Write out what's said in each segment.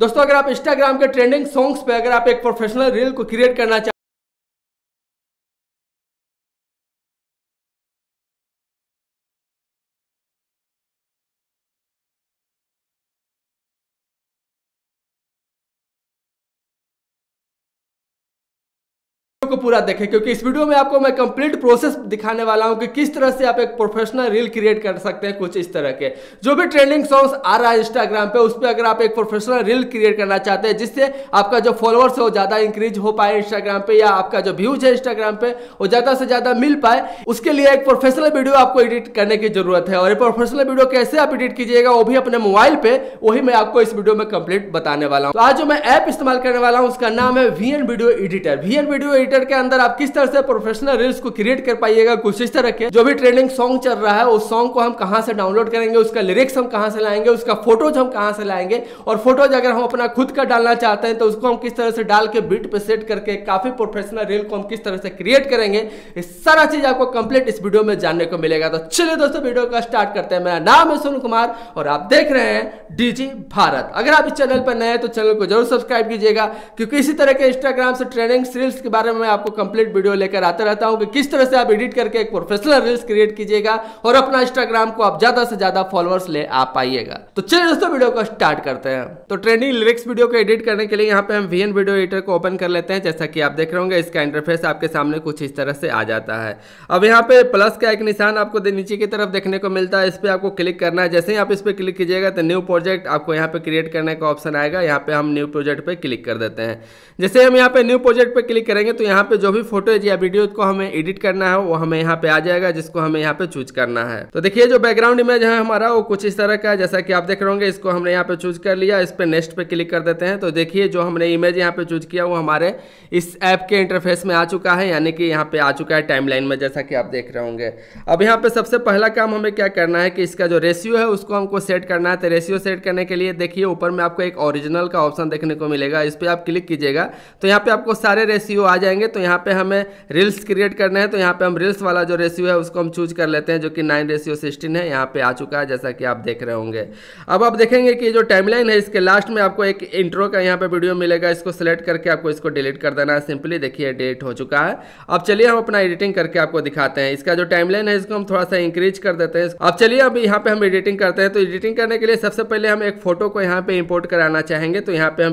दोस्तों अगर आप इंस्टाग्राम के ट्रेंडिंग सॉन्ग्स पे अगर आप एक प्रोफेशनल रील को क्रिएट करना चाहते को पूरा देखें क्योंकि इस वीडियो में आपको मैं कंप्लीट प्रोसेस दिखाने वाला हूं कि किस तरह से आप एक प्रोफेशनल रील क्रिएट कर सकते हैं कुछ इस तरह के जो भी ट्रेंडिंग सॉन्ग्स आ रहा है इंस्टाग्राम पे उस पर अगर आप एक प्रोफेशनल रील क्रिएट करना चाहते हैं जिससे आपका जो फॉलोअर्स है वो ज़्यादा इंक्रीज हो पाए इंस्टाग्राम पे या आपका जो व्यूज है इंस्टाग्राम पे वो ज़्यादा से ज़्यादा मिल पाए उसके लिए एक प्रोफेशनल वीडियो आपको एडिट करने की जरूरत है और प्रोफेशनल वीडियो कैसे आप एडिट कीजिएगा वो भी अपने मोबाइल पे वही मैं आपको इस वीडियो में कंप्लीट बताने वाला हूँ तो आज जो मैं ऐप इस्तेमाल करने वाला हूँ उसका नाम है V video editor V video meter के अंदर आप किस तरह से प्रोफेशनल रील्स को क्रिएट कर पाइएगा कुछ इस तरह के जो भी ट्रेंडिंग सॉन्ग चल रहा है उस सॉन्ग को हम कहां से डाउनलोड करेंगे उसका लिरिक्स हम कहां से लाएंगे उसका फोटोज हम कहां से लाएंगे और फोटोज अगर हम अपना खुद का डालना चाहते हैं तो उसको हम किस तरह से डाल के बीट पर सेट करके काफी प्रोफेशनल रील को हम किस तरह से क्रिएट करेंगे सारा चीज आपको कंप्लीट इस वीडियो में जानने को मिलेगा तो चलिए दोस्तों वीडियो का स्टार्ट करते हैं मेरा नाम है सोनू कुमार और आप देख रहे हैं डीजी भारत अगर आप इस चैनल पर नए हैं तो चैनल को जरूर सब्सक्राइब कीजिएगा क्योंकि इसी तरह के इंस्टाग्राम से ट्रेनिंग रील्स के बारे में मैं आपको कंप्लीट वीडियो लेकर आता रहता हूं कि किस तरह से आप एडिट करके एक प्रोफेशनल रील्स क्रिएट कीजिएगा और अपना इंस्टाग्राम को आप ज्यादा से ज्यादा फॉलोअर्स ले आ पाइएगा तो चलिए दोस्तों वीडियो को स्टार्ट करते हैं तो ट्रेंडिंग लिरिक्स वीडियो को एडिट करने के लिए यहाँ पे हम वी वीडियो एडिटर को ओपन कर लेते हैं जैसा कि आप देख रहे होंगे इसका इंटरफेस आपके सामने कुछ इस तरह से आ जाता है अब यहाँ पे प्लस का एक निशान आपको नीचे की तरफ देखने को मिलता है इस पर आपको क्लिक करना है जैसे ही आप इस पर क्लिक कीजिएगा तो न्यू प्रोजेक्ट आपको यहाँ पे क्रिएट करने का ऑप्शन आएगा यहाँ पे हम न्यू प्रोजेक्ट पे क्लिक कर देते हैं जैसे हम यहाँ पे न्यू प्रोजेक्ट पे क्लिक करेंगे तो यहाँ पे जो भी फोटोज या वीडियो को हमें एडिट करना है वो हमें यहाँ पे आ जाएगा जिसको हमें यहाँ पे चूज करना है तो देखिए जो बैकग्राउंड इमेज है हमारा वो कुछ इस तरह का है जैसा कि आप देख रहे होंगे इसको हमने यहाँ पे चूज कर लिया इस पर नेक्स्ट पे क्लिक कर देते हैं तो देखिए जो हमने इमेज यहाँ पे चूज किया वो हमारे इस ऐप के इंटरफेस में आ चुका है यानी कि यहाँ पे आ चुका है टाइमलाइन में जैसा कि आप देख रहे होंगे अब यहाँ पे सबसे पहला काम हमें क्या करना है कि इसका जो रेशियो है उसको हमको सेट करना है तो रेशियो सेट करने के लिए देखिए ऊपर में आपको एक ओरिजिनल का ऑप्शन देखने को मिलेगा इस पर आप क्लिक कीजिएगा तो यहाँ पे आपको सारे रेशियो आ जाएंगे जाएंगे तो यहाँ पे हमें रील्स क्रिएट करने हैं तो यहाँ पे हम रील्स वाला जो रेशियो है उसको हम चूज कर लेते हैं जो कि नाइन रेशियो सिक्सटीन है यहाँ पे आ चुका है जैसा कि आप देख रहे होंगे अब आप देखेंगे कि जो टाइमलाइन है इसके लास्ट में आपको एक इंट्रो का यहाँ पे वीडियो मिलेगा इसको सेलेक्ट करके आपको इसको डिलीट कर देना है सिंपली देखिए डिलीट हो चुका है अब चलिए हम अपना एडिटिंग करके आपको दिखाते हैं इसका जो टाइमलाइन है इसको हम थोड़ा सा इंक्रीज कर देते हैं अब चलिए अब यहाँ पे हम एडिटिंग करते हैं तो एडिटिंग करने के लिए सबसे पहले हम एक फोटो को यहाँ पे इम्पोर्ट कराना चाहेंगे तो यहाँ पे हम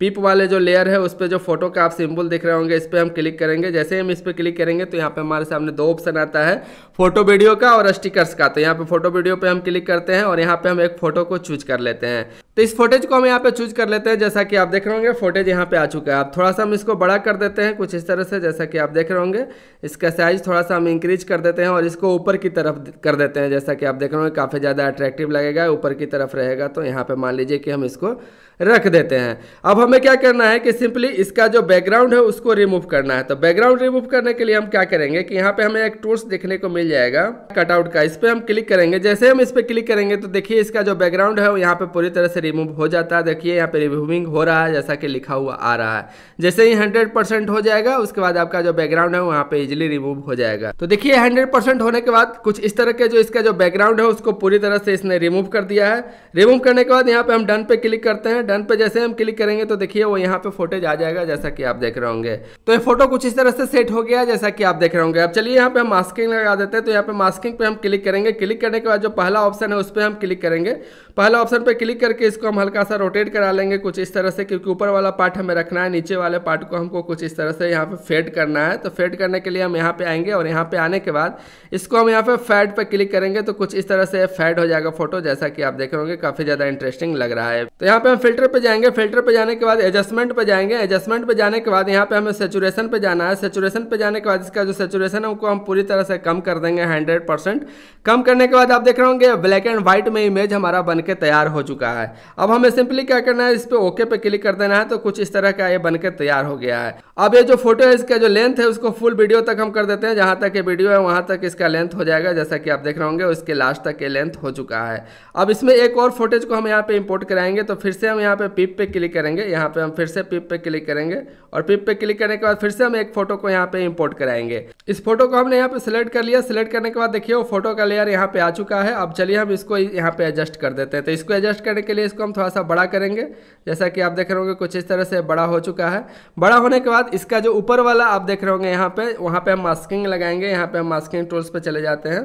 पिप वाले जो लेयर है उस पर जो फोटो का आप सिंबल दिख रहे होंगे इस पर हम क्लिक करेंगे जैसे हम इस पर क्लिक करेंगे तो यहाँ पे हमारे सामने दो ऑप्शन आता है फोटो वीडियो का और स्टिकर्स का तो यहाँ पे फोटो वीडियो पे हम क्लिक करते हैं और यहाँ पे हम एक फोटो को चूज कर लेते हैं तो इस फोटेज को हम यहाँ पे चूज कर लेते हैं जैसा कि आप देख रहे होंगे फोटेज यहाँ पे आ चुका है आप थोड़ा सा हम इसको बड़ा कर देते हैं कुछ इस तरह से जैसा कि आप देख रहे होंगे इसका साइज थोड़ा सा हम इंक्रीज कर देते हैं और इसको ऊपर की तरफ कर देते हैं जैसा कि आप देख रहे होंगे काफ़ी ज़्यादा अट्रैक्टिव लगेगा ऊपर की तरफ रहेगा तो यहाँ पे मान लीजिए कि हम इसको रख देते हैं अब हमें क्या करना है कि सिंपली इसका जो बैकग्राउंड है उसको रिमूव करना है तो बैकग्राउंड रिमूव करने के लिए हम क्या करेंगे कि यहाँ पे हमें एक टूल्स देखने को मिल जाएगा कटआउट का इस पर हम क्लिक करेंगे जैसे हम इस पर क्लिक करेंगे तो देखिए इसका जो बैकग्राउंड है वो यहाँ पे पूरी तरह से रिमूव हो जाता है देखिए यहाँ पे रिमूविंग हो रहा है जैसा कि लिखा हुआ आ रहा है जैसे ही हंड्रेड हो जाएगा उसके बाद आपका जो बैकग्राउंड है वहाँ पे इजिली रिमूव हो जाएगा तो देखिए हंड्रेड होने के बाद कुछ इस तरह के जो इसका जो बैकग्राउंड है उसको पूरी तरह से इसने रिमूव कर दिया है रिमूव करने के बाद यहाँ पे हम डन पे क्लिक करते हैं डन पे जैसे हम क्लिक करेंगे तो देखिए वो यहाँ पे फोटेज आ जाएगा जैसा कि आप देख रहे होंगे तो ये फोटो कुछ इस तरह से सेट हो गया जैसा कि आप देख रहे होंगे अब चलिए यहाँ पे हम मास्किंग लगा देते हैं तो यहाँ पे मास्किंग पे हम क्लिक करेंगे क्लिक करने के बाद जो पहला ऑप्शन है उस पर हम क्लिक करेंगे पहला ऑप्शन पर क्लिक करके इसको हम हल्का सा रोटेट करा लेंगे कुछ इस तरह से क्योंकि ऊपर वाला पार्ट हमें रखना है नीचे वाले पार्ट को हमको कुछ इस तरह से यहाँ पे फेड करना है तो फेड करने के लिए हम यहाँ पे आएंगे और यहाँ पे आने के बाद इसको हम यहाँ पे फैड पर क्लिक करेंगे तो कुछ इस तरह से फैड हो जाएगा फोटो जैसा कि आप देख रहे होंगे काफी ज्यादा इंटरेस्टिंग लग रहा है तो यहाँ पे हम फिल्टर फिल्टर पे जाएंगे फिल्टर पे जाने के बाद एडजस्टमेंट पे जाएंगे एडजस्टमेंट पे जाने के बाद यहाँ पे हमें सेचुरेशन पे जाना है सेचुरेशन पे जाने के बाद इसका जो सेचुरेशन है उनको हम पूरी तरह से कम कर देंगे हंड्रेड परसेंट कम करने के बाद आप देख रहे होंगे ब्लैक एंड व्हाइट में इमेज हमारा बन के तैयार हो चुका है अब हमें सिंपली क्या करना है इस पर ओके पे क्लिक कर देना है तो कुछ इस तरह का ये बन के तैयार हो गया है अब ये जो फोटो है इसका जो लेंथ है उसको फुल वीडियो तक हम कर देते हैं जहाँ तक ये वीडियो है वहाँ तक इसका लेंथ हो जाएगा जैसा कि आप देख रहे होंगे उसके लास्ट तक ये लेंथ हो चुका है अब इसमें एक और फोटेज को हम यहाँ पर इम्पोर्ट कराएंगे तो फिर से हम यहाँ पे पिप पे क्लिक करेंगे यहाँ पे हम फिर से पिप पे क्लिक करेंगे और पिप पे क्लिक करने के बाद फिर से हम एक फोटो को यहाँ पे इंपोर्ट कराएंगे इस फोटो को हमने यहाँ पे सिलेक्ट कर लिया सिलेक्ट करने के बाद देखिए वो फोटो का लेयर यहाँ पे आ चुका है अब चलिए हम इसको यहाँ पे एडजस्ट कर देते हैं तो इसको एडजस्ट करने के लिए इसको हम थोड़ा सा बड़ा करेंगे जैसा कि आप देख रहे होंगे कुछ इस तरह से बड़ा हो चुका है बड़ा होने के बाद इसका जो ऊपर वाला आप देख रहे होंगे यहाँ पे वहाँ पे हम मास्किंग लगाएंगे यहाँ पे हम मास्किंग टूल्स पर चले जाते हैं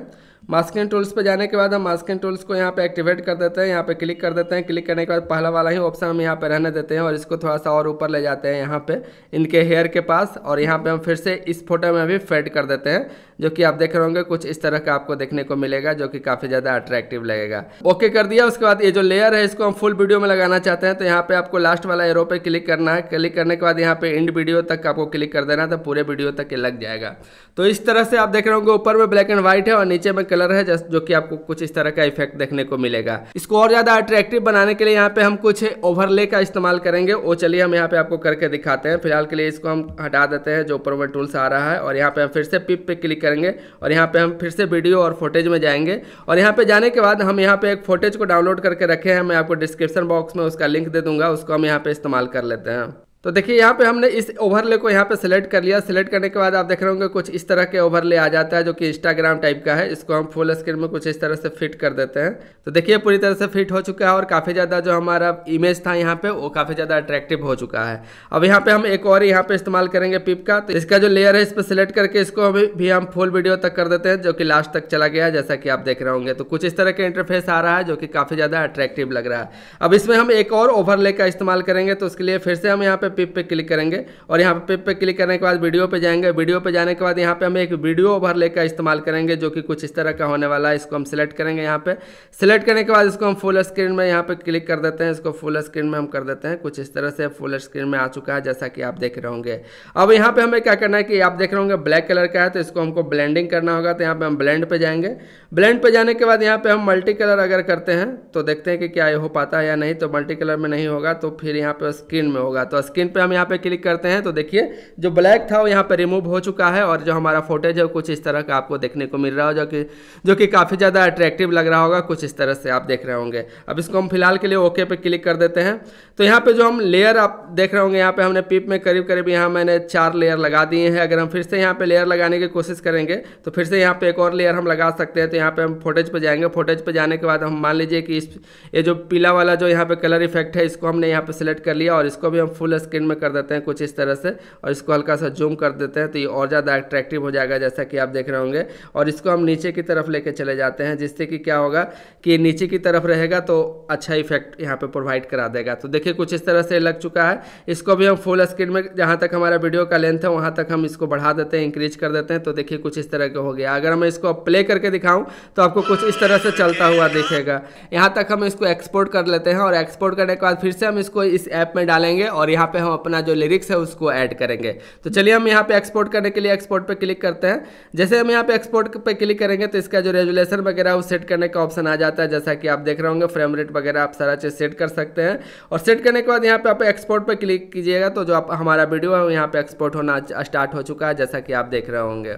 मास्क एंड टूल्स पर जाने के बाद हम मास्क एंड टूल्स को यहाँ पे एक्टिवेट कर देते हैं यहाँ पे क्लिक कर देते हैं क्लिक करने के बाद पहला वाला ही ऑप्शन हम यहाँ पे रहने देते हैं और इसको थोड़ा सा और ऊपर ले जाते हैं यहाँ पे इनके हेयर के पास और यहाँ पे हम फिर से इस फोटो में भी फेड कर देते हैं जो कि आप देख रहे होंगे कुछ इस तरह का आपको देखने को मिलेगा जो कि काफ़ी ज़्यादा अट्रैक्टिव लगेगा ओके कर दिया उसके बाद ये जो लेयर है इसको हम फुल वीडियो में लगाना चाहते हैं तो यहाँ पे आपको लास्ट वाला एरो पे क्लिक करना है क्लिक करने के बाद यहाँ पे इंड वीडियो तक आपको क्लिक कर देना है तो पूरे वीडियो तक ये लग जाएगा तो इस तरह से आप देख रहे होंगे ऊपर में ब्लैक एंड व्हाइट है और नीचे में कलर है जो कि आपको कुछ इस तरह का इफेक्ट देखने को मिलेगा इसको और ज़्यादा अट्रैक्टिव बनाने के लिए यहाँ पे हम कुछ ओवरले का इस्तेमाल करेंगे वो चलिए हम यहाँ पे आपको करके दिखाते हैं फिलहाल के लिए इसको हम हटा देते हैं जो ऊपर में टूल्स आ रहा है और यहाँ पे हम फिर से पिप पे क्लिक करेंगे और यहाँ पे हम फिर से वीडियो और फोटेज में जाएंगे और यहाँ पे जाने के बाद हम यहाँ पे एक फोटेज को डाउनलोड करके रखे हैं मैं आपको डिस्क्रिप्शन बॉक्स में उसका लिंक दे दूंगा उसको हम यहाँ पे इस्तेमाल कर लेते हैं तो देखिए यहाँ पे हमने इस ओवरले को यहाँ पे सेलेक्ट कर लिया सेलेक्ट करने के बाद आप देख रहे होंगे कुछ इस तरह के ओवरले आ जाता है जो कि इंस्टाग्राम टाइप का है इसको हम फुल स्क्रीन में कुछ इस तरह से फिट कर देते हैं तो देखिए पूरी तरह से फिट हो चुका है और काफ़ी ज़्यादा जो हमारा इमेज था यहाँ पे वो काफ़ी ज़्यादा अट्रैक्टिव हो चुका है अब यहाँ पे हम एक और यहाँ पे इस्तेमाल करेंगे पिप का तो इसका जो लेयर है इस पर सिलेक्ट करके इसको अभी भी हम फुल वीडियो तक कर देते हैं जो कि लास्ट तक चला गया जैसा कि आप देख रहे होंगे तो कुछ इस तरह का इंटरफेस आ रहा है जो कि काफ़ी ज़्यादा अट्रैक्टिव लग रहा है अब इसमें हम एक और ओवरले का इस्तेमाल करेंगे तो उसके लिए फिर से हम यहाँ पर पिप पे क्लिक करेंगे और यहाँ पे पिप पे क्लिक करने के बाद वीडियो पे जाएंगे वीडियो पे जाने के बाद यहाँ पे हम एक वीडियो ओवरले का इस्तेमाल करेंगे जो कि कुछ इस तरह का होने वाला है इसको हम सिलेक्ट करेंगे यहाँ पे सिलेक्ट करने के बाद इसको हम फुल स्क्रीन में यहाँ पे क्लिक कर देते हैं इसको फुल स्क्रीन में हम कर देते हैं कुछ इस तरह से फुल स्क्रीन में आ चुका है जैसा कि आप देख रहे होंगे अब यहाँ पे हमें क्या करना है कि आप देख रहे होंगे ब्लैक कलर का है तो इसको हमको ब्लेंडिंग करना होगा तो यहाँ पे हम ब्लेंड पे जाएंगे ब्लेंड पे जाने के बाद यहाँ पे हम मल्टी कलर अगर करते हैं तो देखते हैं कि क्या हो पाता है या नहीं तो मल्टी कलर में नहीं होगा तो फिर यहाँ पे स्क्रीन में होगा तो स्क्रीन स्क्रीन पे हम यहाँ पे क्लिक करते हैं तो देखिए जो ब्लैक था वो यहाँ पे रिमूव हो चुका है और जो हमारा फोटेज है कुछ इस तरह का आपको देखने को मिल रहा हो जो कि जो कि काफ़ी ज़्यादा अट्रैक्टिव लग रहा होगा कुछ इस तरह से आप देख रहे होंगे अब इसको हम फिलहाल के लिए ओके पे क्लिक कर देते हैं तो यहाँ पर जो हम लेयर आप देख रहे होंगे यहाँ पर हमने पिप में करीब करीब यहाँ मैंने चार लेयर लगा दिए हैं अगर हम फिर से यहाँ पर लेयर लगाने की कोशिश करेंगे तो फिर से यहाँ पर एक और लेयर हम लगा सकते हैं तो यहाँ पर हम फोटेज पर जाएंगे फोटेज पर जाने के बाद हम मान लीजिए कि इस ये जो पीला वाला जो यहाँ पर कलर इफेक्ट है इसको हमने यहाँ पर सेलेक्ट कर लिया और इसको भी हम फुल स्क्रीन में कर देते हैं कुछ इस तरह से और इसको हल्का सा जूम कर देते हैं तो ये और ज़्यादा अट्रैक्टिव हो जाएगा जैसा कि आप देख रहे होंगे और इसको हम नीचे की तरफ लेके चले जाते हैं जिससे कि क्या होगा कि नीचे की तरफ रहेगा तो अच्छा इफेक्ट यहाँ पर प्रोवाइड करा देगा तो देखिए कुछ इस तरह से लग चुका है इसको भी हम फुल स्क्रीन में जहाँ तक हमारा वीडियो का लेंथ है वहाँ तक हम इसको बढ़ा देते हैं इंक्रीज कर देते हैं तो देखिए कुछ इस तरह का हो गया अगर मैं इसको प्ले करके दिखाऊं तो आपको कुछ इस तरह से चलता हुआ दिखेगा यहाँ तक हम इसको एक्सपोर्ट कर लेते हैं और एक्सपोर्ट करने के बाद फिर से हम इसको इस ऐप में डालेंगे और यहाँ पे हम अपना जो लिरिक्स है उसको ऐड करेंगे तो चलिए हम यहाँ पे एक्सपोर्ट करने के लिए एक्सपोर्ट पे क्लिक करते हैं जैसे हम यहाँ पे एक्सपोर्ट पे क्लिक करेंगे तो इसका जो रेजुलेशन वगैरह वो सेट करने का ऑप्शन आ जाता है जैसा कि आप देख रहे होंगे फ्रेम रेट वगैरह आप सारा चीज़ सेट कर सकते हैं और सेट करने के बाद यहाँ पे आप एक्सपोर्ट पर क्लिक कीजिएगा तो जो आप हमारा वीडियो है यहाँ पर एक्सपोर्ट होना स्टार्ट हो चुका है जैसा कि आप देख रहे होंगे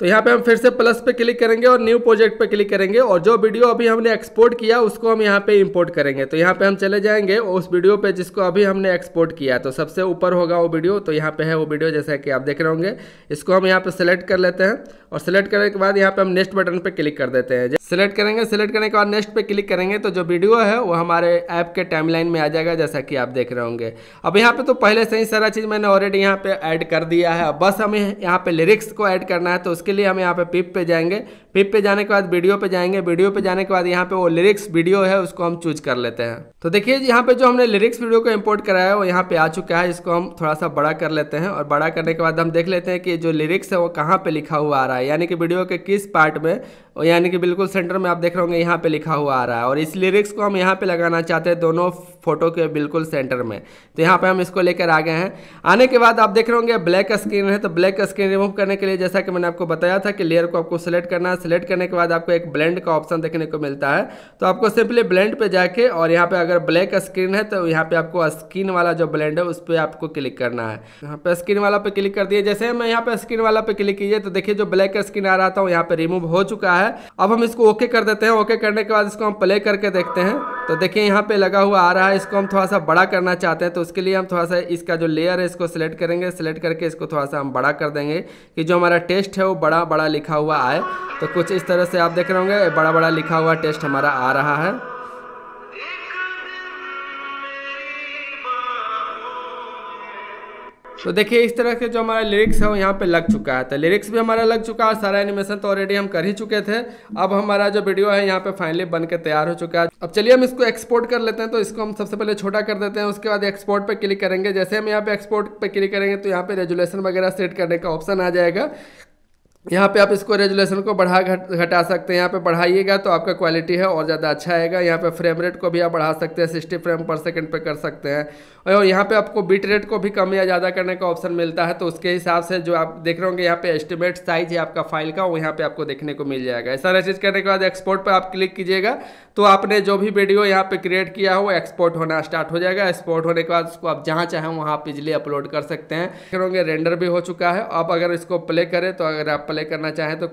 तो यहाँ पे हम फिर से प्लस पे क्लिक करेंगे और न्यू प्रोजेक्ट पे क्लिक करेंगे और जो वीडियो अभी हमने एक्सपोर्ट किया उसको हम यहाँ पे इंपोर्ट करेंगे तो यहाँ पे हम चले जाएंगे उस वीडियो पे जिसको अभी हमने एक्सपोर्ट किया तो सबसे ऊपर होगा वो वीडियो तो यहाँ पे है वो वीडियो जैसा कि आप देख रहे होंगे इसको हम यहाँ पे सेलेक्ट कर लेते हैं और सिलेक्ट करने के बाद यहाँ पे हम नेक्स्ट बटन पर क्लिक कर देते हैं सेलेक्ट करेंगे सेलेक्ट करने के बाद नेक्स्ट पे क्लिक करेंगे तो जो वीडियो है वो हमारे ऐप के टाइमलाइन में आ जाएगा जैसा कि आप देख रहे होंगे अब यहाँ पे तो पहले से ही सारा चीज़ मैंने ऑलरेडी यहाँ पे ऐड कर दिया है बस हमें यहाँ पे लिरिक्स को ऐड करना है तो उसके लिए हम यहाँ पे पिप पे जाएंगे पिप पे जाने के बाद वीडियो पे जाएंगे वीडियो पे जाने के बाद यहाँ पे वो लिरिक्स वीडियो है उसको हम चूज कर लेते हैं तो देखिए यहाँ पे जो हमने लिरिक्स वीडियो को इम्पोर्ट कराया है वो यहाँ पे आ चुका है इसको हम थोड़ा सा बड़ा कर लेते हैं और बड़ा करने के बाद हम देख लेते हैं कि जो लिरिक्स है वो कहाँ पर लिखा हुआ आ रहा है यानी कि वीडियो के किस पार्ट में और यानी कि बिल्कुल सेंटर में आप देख रहे होंगे यहाँ पे लिखा हुआ आ रहा है और इस लिरिक्स को हम यहाँ पे लगाना चाहते हैं दोनों फोटो के बिल्कुल सेंटर में तो यहाँ पे हम इसको लेकर आ गए हैं आने के बाद आप देख रहे होंगे ब्लैक स्क्रीन है तो ब्लैक स्क्रीन रिमूव करने के लिए जैसा कि मैंने आपको बताया था कि लेयर को आपको सेलेक्ट करना है सेलेक्ट करने के बाद आपको एक ब्लेंड का ऑप्शन देखने को मिलता है तो आपको सिंपली ब्लेंड पर जाके और यहाँ पर अगर ब्लैक स्क्रीन है तो यहाँ पर आपको स्क्रीन वाला जो ब्लेंड है उस पर आपको क्लिक करना है यहाँ पर स्क्रीन वाला पे क्लिक कर दिए जैसे मैं यहाँ पर स्क्रीन वाला पे क्लिक कीजिए तो देखिए जो ब्लैक स्क्रीन आ रहा था वो यहाँ पर रिमूव हो चुका है है अब हम इसको ओके कर देते हैं ओके करने के बाद इसको हम प्ले करके देखते हैं तो देखिए यहाँ पे लगा हुआ आ रहा है इसको हम थोड़ा सा बड़ा करना चाहते हैं तो उसके लिए हम थोड़ा सा इसका जो लेयर है इसको सिलेक्ट करेंगे सिलेक्ट करके इसको थोड़ा सा हम बड़ा कर देंगे कि जो हमारा टेस्ट है वो बड़ा बड़ा लिखा हुआ आए तो कुछ इस तरह से आप देख रहे होंगे बड़ा बड़ा लिखा हुआ टेस्ट हमारा आ रहा है तो देखिए इस तरह के जो हमारा लिरिक्स है वो यहाँ पे लग चुका है तो लिरिक्स भी हमारा लग चुका है सारा एनिमेशन तो ऑलरेडी हम कर ही चुके थे अब हमारा जो वीडियो है यहाँ पे फाइनली बन के तैयार हो चुका है अब चलिए हम इसको एक्सपोर्ट कर लेते हैं तो इसको हम सबसे पहले छोटा कर देते हैं उसके बाद एक्सपोर्ट पर क्लिक करेंगे जैसे हम यहाँ पे एक्सपोर्ट पर क्लिक करेंगे तो यहाँ पे रेजुलेशन वगैरह सेट करने का ऑप्शन आ जाएगा यहाँ पे आप इसको रेजुलेशन को बढ़ा घट घटा सकते हैं यहाँ पे बढ़ाइएगा तो आपका क्वालिटी है और ज़्यादा अच्छा आएगा यहाँ पे फ्रेम रेट को भी आप बढ़ा सकते हैं सिक्सटी फ्रेम पर सेकंड पे कर सकते हैं और यहाँ पे आपको बीट रेट को भी कम या ज़्यादा करने का ऑप्शन मिलता है तो उसके हिसाब से जो आप देख रहे होंगे यहाँ पे एस्टिमेट साइज है आपका फाइल का वो यहाँ पर आपको देखने को मिल जाएगा ऐसा चीज़ करने के बाद एक्सपोर्ट पर आप क्लिक कीजिएगा तो आपने जो भी वीडियो यहाँ पर क्रिएट किया हो एक्सपोर्ट होना स्टार्ट हो जाएगा एक्सपोर्ट होने के बाद उसको आप जहाँ चाहें वहाँ आप इजिली अपलोड कर सकते हैं देख रहे रेंडर भी हो चुका है आप अगर इसको प्ले करें तो अगर आप अप्लाई करना चाहें तो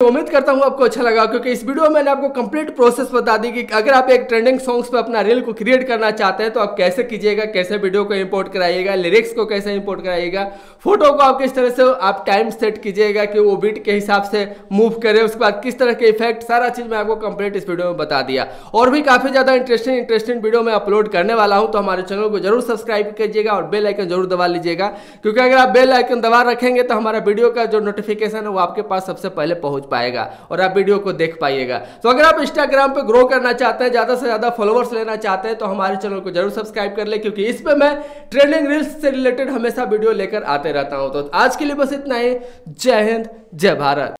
तो उम्मीद करता हूँ आपको अच्छा लगा क्योंकि इस वीडियो में मैंने आपको कंप्लीट प्रोसेस बता दी कि अगर आप एक ट्रेंडिंग सॉन्ग्स पर अपना रील को क्रिएट करना चाहते हैं तो आप कैसे कीजिएगा कैसे वीडियो को इंपोर्ट कराइएगा लिरिक्स को कैसे इंपोर्ट कराइएगा फोटो को आप किस तरह से आप टाइम सेट कीजिएगा कि वो बीट के हिसाब से मूव करे उसके बाद किस तरह के इफेक्ट सारा चीज़ मैं आपको कंप्लीट इस वीडियो में बता दिया और भी काफ़ी ज़्यादा इंटरेस्टिंग इंटरेस्टिंग वीडियो मैं अपलोड करने वाला हूँ तो हमारे चैनल को जरूर सब्सक्राइब कीजिएगा और बेल आइकन जरूर दबा लीजिएगा क्योंकि अगर आप बेल आइकन दबा रखेंगे तो हमारा वीडियो का जो नोटिफिकेशन है वो आपके पास सबसे पहले पहुंच पाएगा और आप वीडियो को देख पाइएगा तो अगर आप इंस्टाग्राम पर ग्रो करना चाहते हैं ज़्यादा से ज़्यादा फॉलोअर्स लेना चाहते हैं तो हमारे चैनल को जरूर सब्सक्राइब कर ले क्योंकि इस पर मैं ट्रेनिंग रील्स से रिलेटेड हमेशा वीडियो लेकर आते रहता हूँ तो आज के लिए बस इतना ही जय हिंद जय भारत